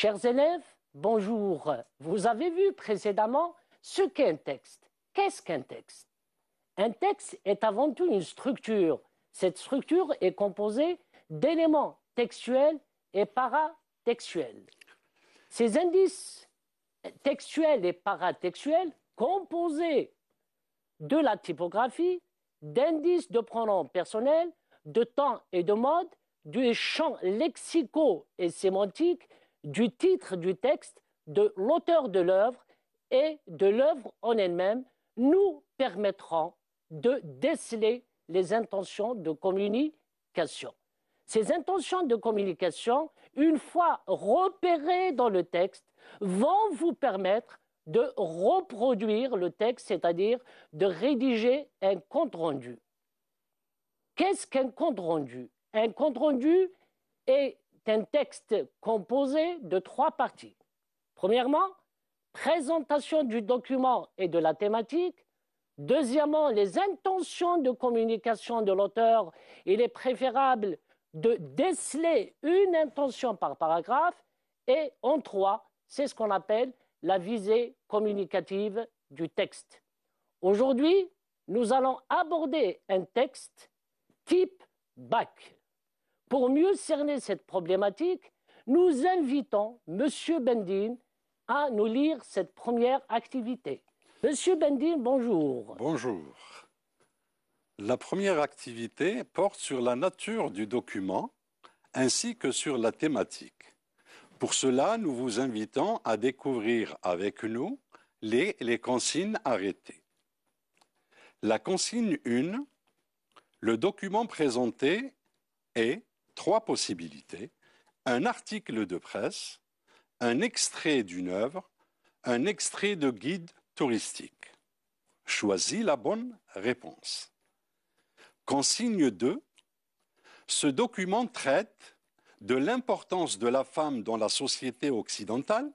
Chers élèves, bonjour. Vous avez vu précédemment ce qu'est un texte. Qu'est-ce qu'un texte Un texte est avant tout une structure. Cette structure est composée d'éléments textuels et paratextuels. Ces indices textuels et paratextuels composés de la typographie, d'indices de pronoms personnels, de temps et de mode, du champ lexico- et sémantique, du titre du texte, de l'auteur de l'œuvre et de l'œuvre en elle-même nous permettront de déceler les intentions de communication. Ces intentions de communication, une fois repérées dans le texte, vont vous permettre de reproduire le texte, c'est-à-dire de rédiger un compte-rendu. Qu'est-ce qu'un compte-rendu Un compte-rendu est un texte composé de trois parties. Premièrement, présentation du document et de la thématique. Deuxièmement, les intentions de communication de l'auteur. Il est préférable de déceler une intention par paragraphe. Et en trois, c'est ce qu'on appelle la visée communicative du texte. Aujourd'hui, nous allons aborder un texte type BAC, pour mieux cerner cette problématique, nous invitons M. Bendine à nous lire cette première activité. Monsieur Bendine, bonjour. Bonjour. La première activité porte sur la nature du document ainsi que sur la thématique. Pour cela, nous vous invitons à découvrir avec nous les, les consignes arrêtées. La consigne 1, le document présenté est trois possibilités, un article de presse, un extrait d'une œuvre, un extrait de guide touristique. Choisis la bonne réponse. Consigne 2. Ce document traite de l'importance de la femme dans la société occidentale,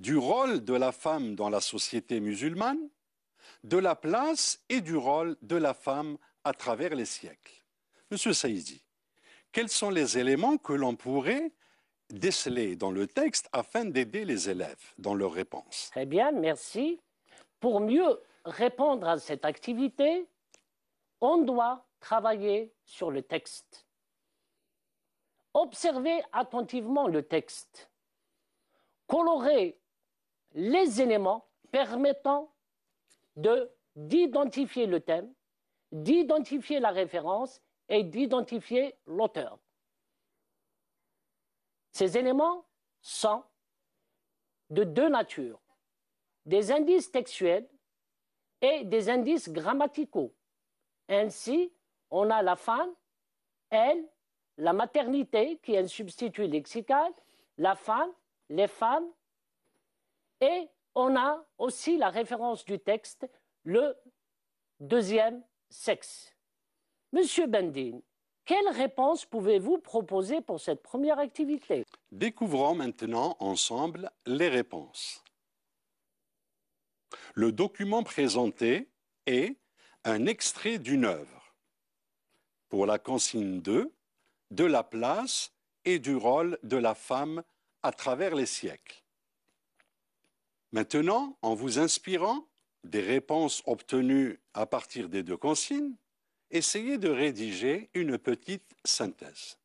du rôle de la femme dans la société musulmane, de la place et du rôle de la femme à travers les siècles. Monsieur Saïdi, quels sont les éléments que l'on pourrait déceler dans le texte afin d'aider les élèves dans leurs réponses Très bien, merci. Pour mieux répondre à cette activité, on doit travailler sur le texte. Observer attentivement le texte. colorer les éléments permettant d'identifier le thème, d'identifier la référence et d'identifier l'auteur. Ces éléments sont de deux natures, des indices textuels et des indices grammaticaux. Ainsi, on a la femme, elle, la maternité qui est un substitut lexical, la femme, les femmes, et on a aussi la référence du texte, le deuxième sexe. Monsieur Bendine, quelle réponse pouvez-vous proposer pour cette première activité Découvrons maintenant ensemble les réponses. Le document présenté est un extrait d'une œuvre. Pour la consigne 2, de la place et du rôle de la femme à travers les siècles. Maintenant, en vous inspirant des réponses obtenues à partir des deux consignes, Essayez de rédiger une petite synthèse.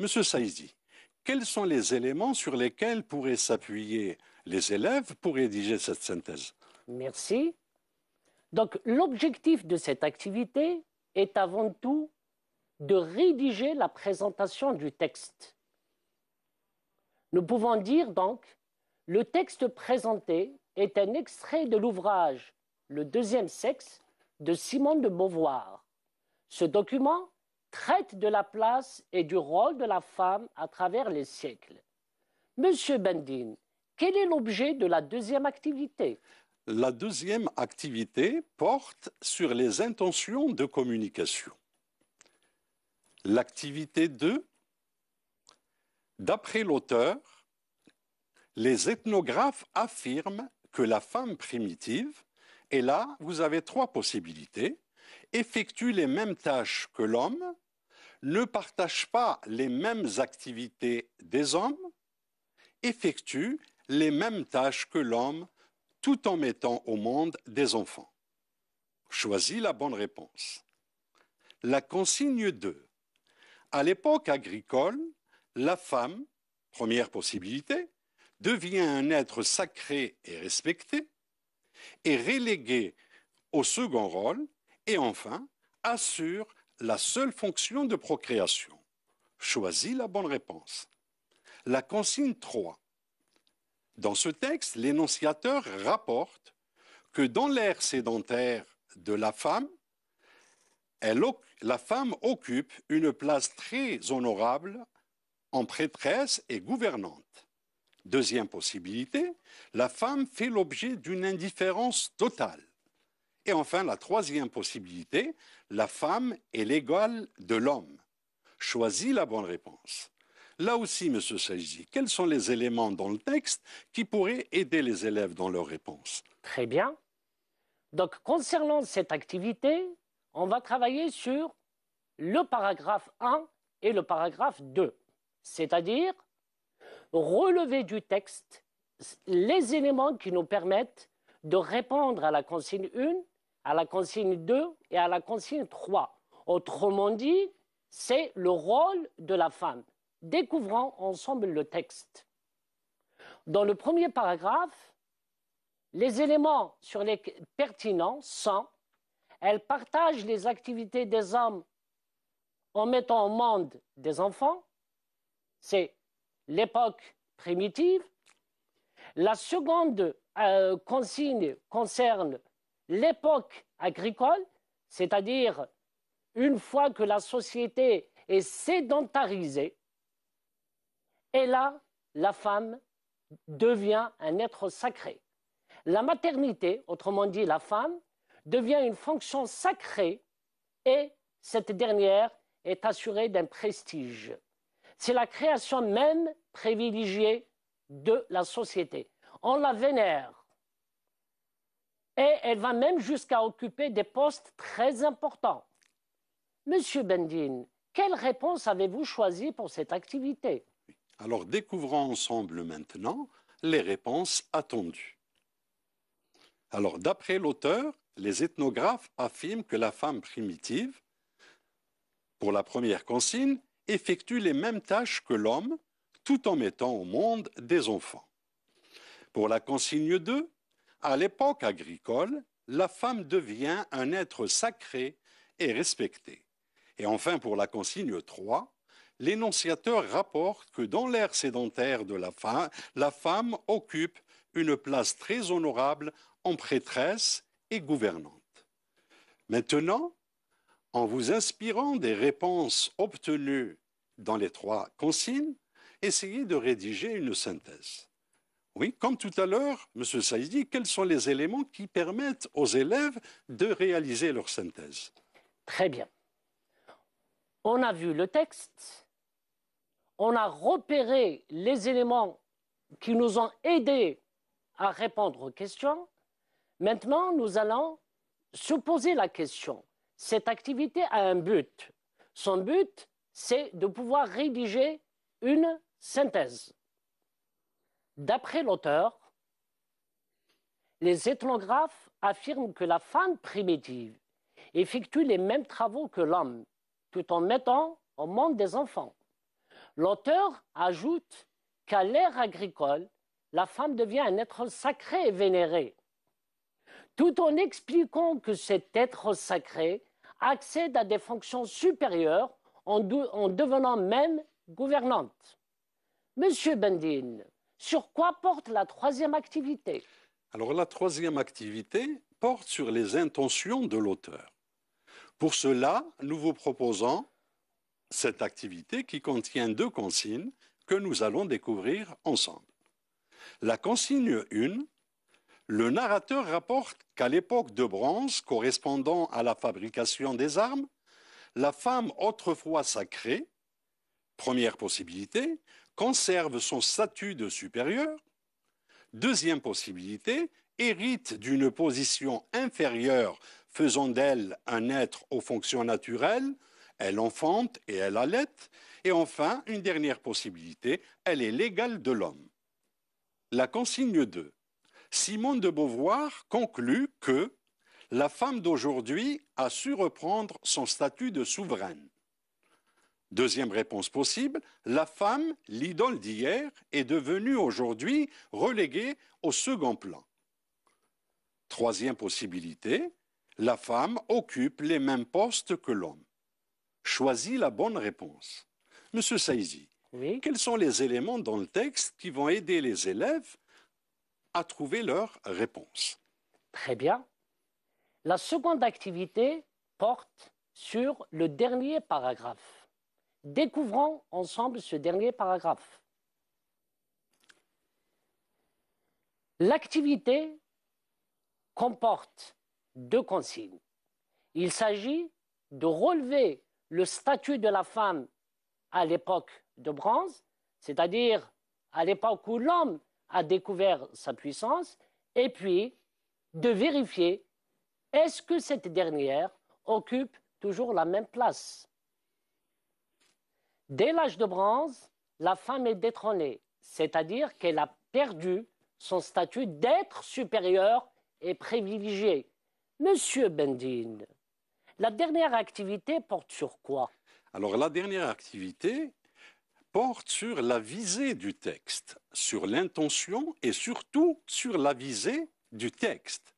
Monsieur Saïdi, quels sont les éléments sur lesquels pourraient s'appuyer les élèves pour rédiger cette synthèse Merci. Donc l'objectif de cette activité est avant tout de rédiger la présentation du texte. Nous pouvons dire donc, le texte présenté est un extrait de l'ouvrage Le deuxième sexe de Simone de Beauvoir, ce document traite de la place et du rôle de la femme à travers les siècles. Monsieur Bendine, quel est l'objet de la deuxième activité La deuxième activité porte sur les intentions de communication. L'activité 2, d'après l'auteur, les ethnographes affirment que la femme primitive, et là vous avez trois possibilités, Effectue les mêmes tâches que l'homme, ne partage pas les mêmes activités des hommes, effectue les mêmes tâches que l'homme tout en mettant au monde des enfants. Choisis la bonne réponse. La consigne 2. À l'époque agricole, la femme, première possibilité, devient un être sacré et respecté, et reléguée au second rôle, et enfin, assure la seule fonction de procréation. Choisis la bonne réponse. La consigne 3. Dans ce texte, l'énonciateur rapporte que dans l'ère sédentaire de la femme, la femme occupe une place très honorable en prêtresse et gouvernante. Deuxième possibilité, la femme fait l'objet d'une indifférence totale. Et enfin, la troisième possibilité, la femme est l'égale de l'homme. Choisis la bonne réponse. Là aussi, M. Sajji, quels sont les éléments dans le texte qui pourraient aider les élèves dans leur réponse Très bien. Donc, concernant cette activité, on va travailler sur le paragraphe 1 et le paragraphe 2, c'est-à-dire relever du texte les éléments qui nous permettent de répondre à la consigne 1 à la consigne 2 et à la consigne 3. Autrement dit, c'est le rôle de la femme. Découvrons ensemble le texte. Dans le premier paragraphe, les éléments sur les pertinents sont elle partage les activités des hommes en mettant au monde des enfants. C'est l'époque primitive. La seconde euh, consigne concerne l'époque agricole, c'est-à-dire une fois que la société est sédentarisée, et là, la femme devient un être sacré. La maternité, autrement dit la femme, devient une fonction sacrée et cette dernière est assurée d'un prestige. C'est la création même privilégiée de la société. On la vénère, et elle va même jusqu'à occuper des postes très importants. Monsieur Bendine, quelle réponse avez-vous choisie pour cette activité Alors découvrons ensemble maintenant les réponses attendues. Alors d'après l'auteur, les ethnographes affirment que la femme primitive, pour la première consigne, effectue les mêmes tâches que l'homme tout en mettant au monde des enfants. Pour la consigne 2, à l'époque agricole, la femme devient un être sacré et respecté. Et enfin, pour la consigne 3, l'énonciateur rapporte que dans l'ère sédentaire de la femme, la femme occupe une place très honorable en prêtresse et gouvernante. Maintenant, en vous inspirant des réponses obtenues dans les trois consignes, essayez de rédiger une synthèse. Oui, comme tout à l'heure, M. Saïdi, quels sont les éléments qui permettent aux élèves de réaliser leur synthèse Très bien. On a vu le texte, on a repéré les éléments qui nous ont aidés à répondre aux questions. Maintenant, nous allons se poser la question. Cette activité a un but. Son but, c'est de pouvoir rédiger une synthèse. D'après l'auteur, les ethnographes affirment que la femme primitive effectue les mêmes travaux que l'homme, tout en mettant au monde des enfants. L'auteur ajoute qu'à l'ère agricole, la femme devient un être sacré et vénéré, tout en expliquant que cet être sacré accède à des fonctions supérieures en, devenant même gouvernante. Monsieur Bendine, sur quoi porte la troisième activité Alors la troisième activité porte sur les intentions de l'auteur. Pour cela, nous vous proposons cette activité qui contient deux consignes que nous allons découvrir ensemble. La consigne 1, le narrateur rapporte qu'à l'époque de bronze correspondant à la fabrication des armes, la femme autrefois sacrée, première possibilité, conserve son statut de supérieur. Deuxième possibilité, hérite d'une position inférieure faisant d'elle un être aux fonctions naturelles, elle enfante et elle allait. Et enfin, une dernière possibilité, elle est l'égale de l'homme. La consigne 2. Simone de Beauvoir conclut que la femme d'aujourd'hui a su reprendre son statut de souveraine. Deuxième réponse possible, la femme, l'idole d'hier, est devenue aujourd'hui reléguée au second plan. Troisième possibilité, la femme occupe les mêmes postes que l'homme. Choisis la bonne réponse. Monsieur Saizi, quels sont les éléments dans le texte qui vont aider les élèves à trouver leur réponse Très bien. La seconde activité porte sur le dernier paragraphe. Découvrons ensemble ce dernier paragraphe. L'activité comporte deux consignes. Il s'agit de relever le statut de la femme à l'époque de bronze, c'est-à-dire à, l'époque où l'homme a découvert sa puissance, et puis de vérifier est-ce que cette dernière occupe toujours la même place. Dès l'âge de bronze, la femme est détrônée, c'est-à-dire qu'elle a perdu son statut d'être supérieur et privilégié. Monsieur Bendine, la dernière activité porte sur quoi Alors la dernière activité porte sur la visée du texte, sur l'intention et surtout sur la visée du texte.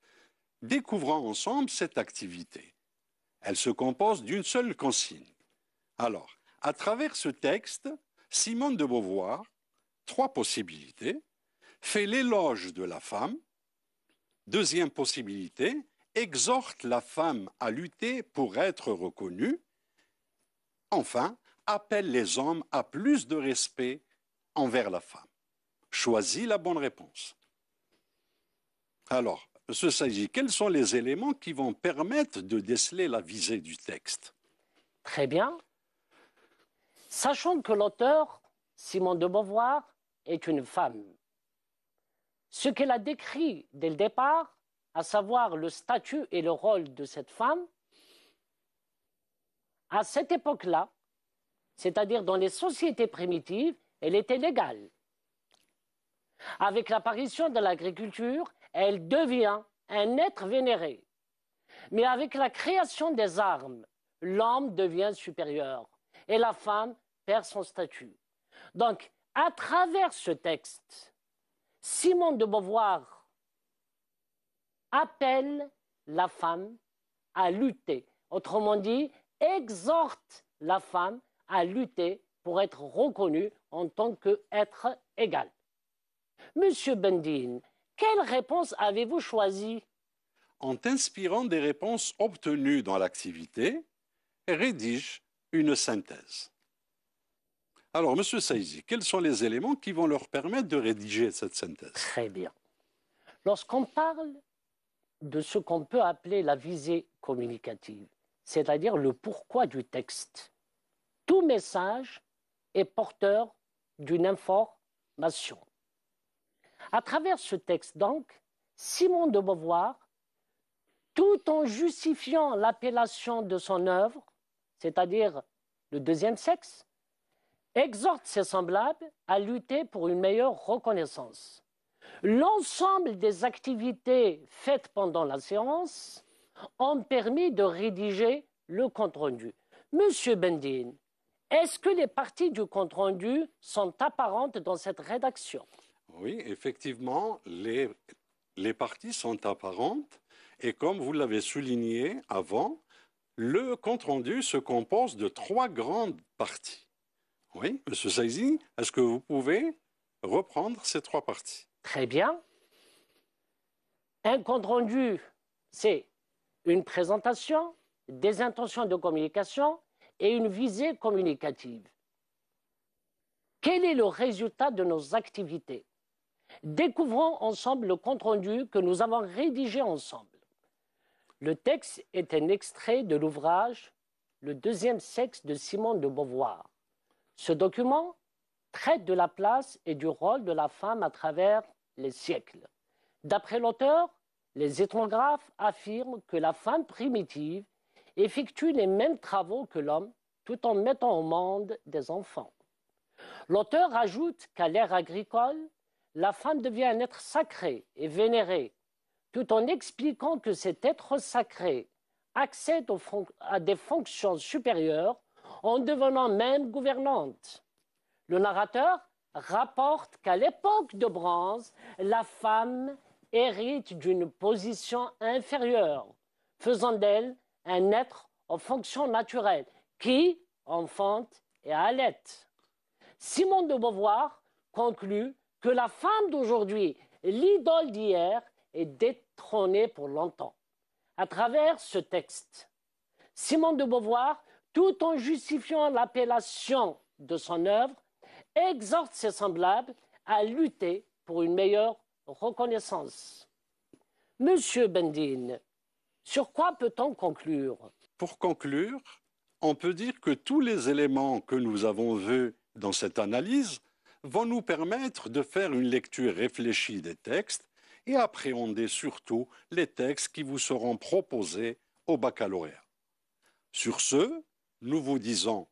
Découvrons ensemble cette activité. Elle se compose d'une seule consigne. Alors, à travers ce texte, Simone de Beauvoir, trois possibilités, fait l'éloge de la femme. Deuxième possibilité, exhorte la femme à lutter pour être reconnue. Enfin, appelle les hommes à plus de respect envers la femme. Choisis la bonne réponse. Alors, ce s'agit, quels sont les éléments qui vont permettre de déceler la visée du texte Très bien. Sachant que l'auteur, Simone de Beauvoir, est une femme. Ce qu'elle a décrit dès le départ, à savoir le statut et le rôle de cette femme, à cette époque-là, c'est-à-dire dans les sociétés primitives, elle était légale. Avec l'apparition de l'agriculture, elle devient un être vénéré. Mais avec la création des armes, l'homme devient supérieur et la femme perd son statut. Donc, à travers ce texte, Simone de Beauvoir appelle la femme à lutter. Autrement dit, exhorte la femme à lutter pour être reconnue en tant qu'être égal. Monsieur Bendine, quelle réponse avez-vous choisie En t'inspirant des réponses obtenues dans l'activité, rédige une synthèse. Alors, Monsieur Saizi, quels sont les éléments qui vont leur permettre de rédiger cette synthèse Très bien. Lorsqu'on parle de ce qu'on peut appeler la visée communicative, c'est-à-dire le pourquoi du texte, tout message est porteur d'une information. À travers ce texte, donc, Simon de Beauvoir, tout en justifiant l'appellation de son œuvre, c'est-à-dire le deuxième sexe, exhorte ses semblables à lutter pour une meilleure reconnaissance. L'ensemble des activités faites pendant la séance ont permis de rédiger le compte-rendu. Monsieur Bendine, est-ce que les parties du compte-rendu sont apparentes dans cette rédaction Oui, effectivement, les, les parties sont apparentes. Et comme vous l'avez souligné avant, le compte-rendu se compose de trois grandes parties. Oui, Monsieur Saizi, est-ce que vous pouvez reprendre ces trois parties Très bien. Un compte-rendu, c'est une présentation, des intentions de communication et une visée communicative. Quel est le résultat de nos activités Découvrons ensemble le compte-rendu que nous avons rédigé ensemble. Le texte est un extrait de l'ouvrage Le deuxième sexe de Simone de Beauvoir. Ce document traite de la place et du rôle de la femme à travers les siècles. D'après l'auteur, les ethnographes affirment que la femme primitive effectue les mêmes travaux que l'homme tout en mettant au monde des enfants. L'auteur ajoute qu'à l'ère agricole, la femme devient un être sacré et vénéré tout en expliquant que cet être sacré accède à des fonctions supérieures en devenant même gouvernante. Le narrateur rapporte qu'à l'époque de bronze, la femme hérite d'une position inférieure, faisant d'elle un être aux fonctions naturelles qui enfante et allait. Simone de Beauvoir conclut que la femme d'aujourd'hui, l'idole d'hier, et détrôné pour longtemps. À travers ce texte, Simone de Beauvoir, tout en justifiant l'appellation de son œuvre, exhorte ses semblables à lutter pour une meilleure reconnaissance. Monsieur Bendine, sur quoi peut-on conclure Pour conclure, on peut dire que tous les éléments que nous avons vus dans cette analyse vont nous permettre de faire une lecture réfléchie des textes et appréhendez surtout les textes qui vous seront proposés au baccalauréat. Sur ce, nous vous disons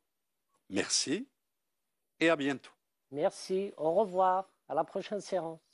merci et à bientôt. Merci, au revoir, à la prochaine séance.